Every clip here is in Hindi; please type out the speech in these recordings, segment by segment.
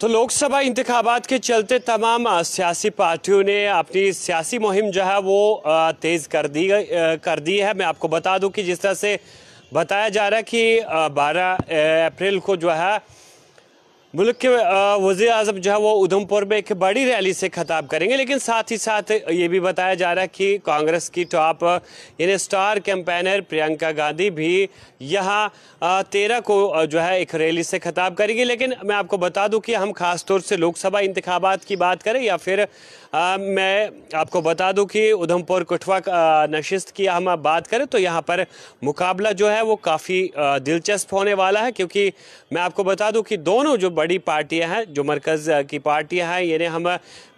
तो लोकसभा इंतबात के चलते तमाम सियासी पार्टियों ने अपनी सियासी मुहिम जो है वो तेज़ कर दी कर दी है मैं आपको बता दूं कि जिस तरह से बताया जा रहा है कि 12 अप्रैल को जो है मुल्क के वजी अजम जो है वो उधमपुर में एक बड़ी रैली से खताब करेंगे लेकिन साथ ही साथ ये भी बताया जा रहा है कि कांग्रेस की टॉप यानी स्टार कैंपेनर प्रियंका गांधी भी यहाँ तेरह को जो है एक रैली से खताब करेंगी लेकिन मैं आपको बता दूं कि हम खास तौर से लोकसभा इंतबात की बात करें या फिर आ, मैं आपको बता दूं कि उधमपुर कुठवा नशिस्त की हम बात करें तो यहाँ पर मुकाबला जो है वो काफ़ी दिलचस्प होने वाला है क्योंकि मैं आपको बता दूँ कि दोनों जो बड़े बड़ी पार्टियां हैं जो मरकज़ की पार्टियां हैं यानी हम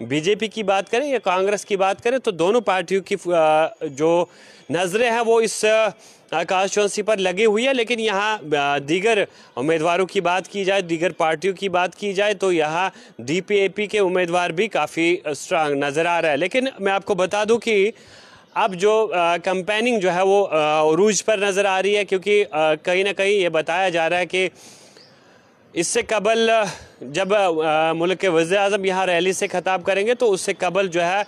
बीजेपी की बात करें या कांग्रेस की बात करें तो दोनों पार्टियों की जो नज़रें हैं वो इस कॉन्स्टिट्यूंसी पर लगी हुई है लेकिन यहाँ दीगर उम्मीदवारों की बात की जाए दीगर पार्टियों की बात की जाए तो यहाँ डी के उम्मीदवार भी काफ़ी स्ट्रांग नज़र आ रहा है लेकिन मैं आपको बता दूँ कि अब जो कंपेनिंग जो है वो रूज पर नज़र आ रही है क्योंकि कहीं ना कहीं ये बताया जा रहा है कि इससे कबल जब मुल्क के वजे अजम यहाँ रैली से ख़ताब करेंगे तो उससे कबल जो है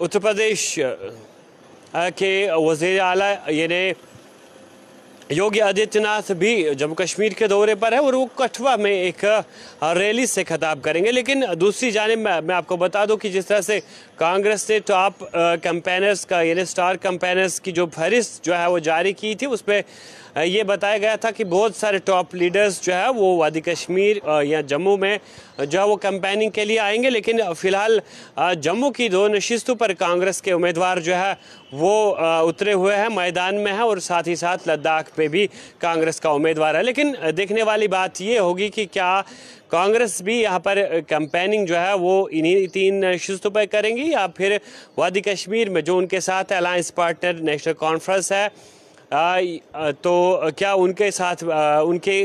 उत्तर प्रदेश के वजीर अला यानि योगी आदित्यनाथ भी जम्मू कश्मीर के दौरे पर है और वो कठवा में एक रैली से खताब करेंगे लेकिन दूसरी जानब मैं, मैं आपको बता दूं कि जिस तरह से कांग्रेस ने टॉप कंपेनर्स का यानी स्टार कंपेनर्स की जो फहरिस्त जो है वो जारी की थी उस पर ये बताया गया था कि बहुत सारे टॉप लीडर्स जो है वो वादी कश्मीर या जम्मू में जो है वो कैंपेनिंग के लिए आएंगे लेकिन फ़िलहाल जम्मू की दो नशस्तों पर कांग्रेस के उम्मीदवार जो है वो उतरे हुए हैं मैदान में हैं और साथ ही साथ लद्दाख पे भी कांग्रेस का उम्मीदवार है लेकिन देखने वाली बात ये होगी कि क्या कांग्रेस भी यहाँ पर कैंपेनिंग जो है वो इन्हीं तीन शिस्तों पर करेंगी या फिर वादी कश्मीर में जो उनके साथ अलायंस पार्टनर नेशनल कॉन्फ्रेंस है तो क्या उनके साथ उनके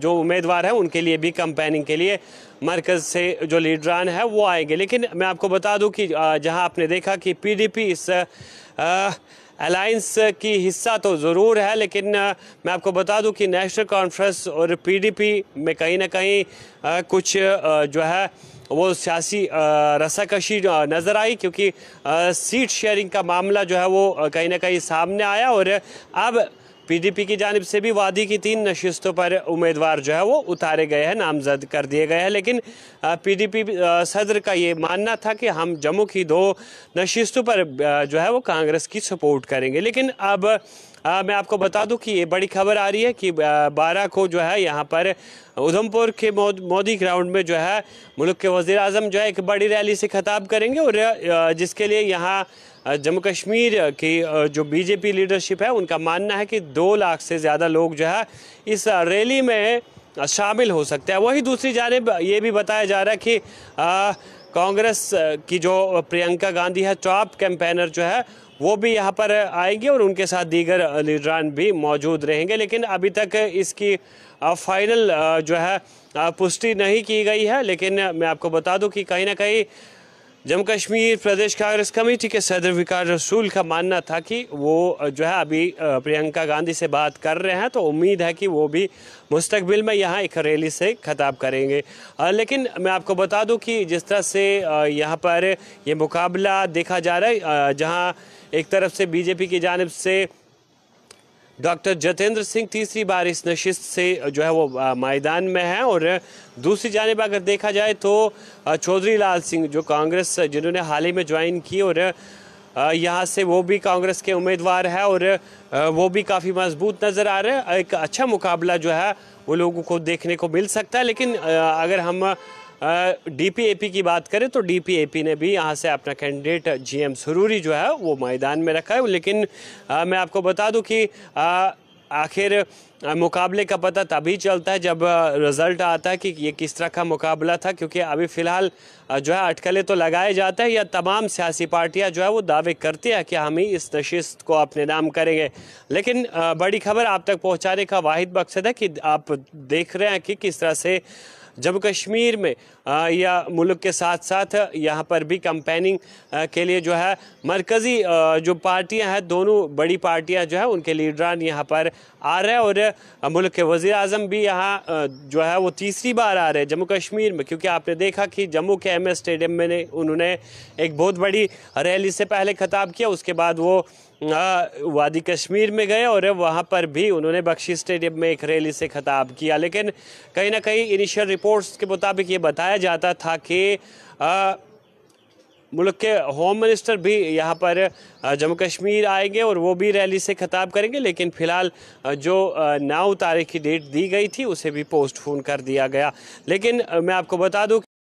जो उम्मीदवार हैं उनके लिए भी कंपेनिंग के लिए मरकज़ से जो लीडरान है वो आएंगे लेकिन मैं आपको बता दूं कि जहां आपने देखा कि पीडीपी इस अलायंस की हिस्सा तो ज़रूर है लेकिन मैं आपको बता दूं कि नेशनल कॉन्फ्रेंस और पीडीपी में कहीं ना कहीं कुछ जो है वो सियासी रसाकशी नज़र आई क्योंकि सीट शेयरिंग का मामला जो है वो कहीं ना कहीं सामने आया और अब पीडीपी की जानब से भी वादी की तीन नशस्तों पर उम्मीदवार जो है वो उतारे गए हैं नामजद कर दिए गए हैं लेकिन पीडीपी सदर का ये मानना था कि हम जम्मू की दो नशस्तों पर जो है वो कांग्रेस की सपोर्ट करेंगे लेकिन अब आ, मैं आपको बता दूं कि ये बड़ी खबर आ रही है कि बारह को जो है यहाँ पर उधमपुर के मोदी ग्राउंड में जो है मुल्क के वज़ी अजम जो है एक बड़ी रैली से खिताब करेंगे और जिसके लिए यहाँ जम्मू कश्मीर की जो बीजेपी लीडरशिप है उनका मानना है कि दो लाख से ज़्यादा लोग जो है इस रैली में शामिल हो सकते हैं वही दूसरी जानब ये भी बताया जा रहा है कि कांग्रेस की जो प्रियंका गांधी है टॉप कैंपेनर जो है वो भी यहाँ पर आएंगे और उनके साथ दीगर लीडरान भी मौजूद रहेंगे लेकिन अभी तक इसकी फाइनल जो है पुष्टि नहीं की गई है लेकिन मैं आपको बता दूं कि कहीं ना कहीं जम्मू कश्मीर प्रदेश कांग्रेस कमेटी के सदर विकार रसूल का मानना था कि वो जो है अभी प्रियंका गांधी से बात कर रहे हैं तो उम्मीद है कि वो भी मुस्तकबिल में यहाँ एक रैली से खताब करेंगे लेकिन मैं आपको बता दूं कि जिस तरह से यहाँ पर ये मुकाबला देखा जा रहा है जहाँ एक तरफ से बीजेपी की जानब से डॉक्टर जतेंद्र सिंह तीसरी बार इस नशिस्त से जो है वो मैदान में हैं और दूसरी जानब अगर देखा जाए तो चौधरी लाल सिंह जो कांग्रेस जिन्होंने हाल ही में ज्वाइन की और यहाँ से वो भी कांग्रेस के उम्मीदवार है और वो भी काफ़ी मजबूत नज़र आ रहे हैं एक अच्छा मुकाबला जो है वो लोगों को देखने को मिल सकता है लेकिन अगर हम डीपीएपी की बात करें तो डीपीएपी ने भी यहाँ से अपना कैंडिडेट जीएम सुरूरी जो है वो मैदान में रखा है लेकिन आ, मैं आपको बता दूं कि आखिर मुकाबले का पता तभी चलता है जब रिज़ल्ट आता है कि ये किस तरह का मुकाबला था क्योंकि अभी फ़िलहाल जो है अटकलें तो लगाए जाते हैं या तमाम सियासी पार्टियां जो है वो दावे करती हैं कि हम ही इस नशिस्त को अपने नाम करेंगे लेकिन बड़ी खबर आप तक पहुंचाने का वाहिद मकसद है कि आप देख रहे हैं कि किस तरह से जम्मू कश्मीर में या मुल्क के साथ साथ यहाँ पर भी कंपेनिंग के लिए जो है मरकज़ी जो पार्टियाँ हैं दोनों बड़ी पार्टियाँ जो है उनके लीडरान यहाँ पर आ रहे हैं और मुल्क के वज़ी अजम भी यहाँ जो है वो तीसरी बार आ रहे हैं जम्मू कश्मीर में क्योंकि आपने देखा कि जम्मू के एम स्टेडियम में उन्होंने एक बहुत बड़ी रैली से पहले ख़ताब किया उसके बाद वो वादी कश्मीर में गए और वहाँ पर भी उन्होंने बख्शी स्टेडियम में एक रैली से खताब किया लेकिन कहीं ना कहीं इनिशियल रिपोर्ट्स के मुताबिक ये बताया जाता था कि मुल्क के होम मिनिस्टर भी यहाँ पर जम्मू कश्मीर आएंगे और वो भी रैली से खताब करेंगे लेकिन फिलहाल जो नौ तारीख की डेट दी गई थी उसे भी पोस्टफोन कर दिया गया लेकिन मैं आपको बता दूँ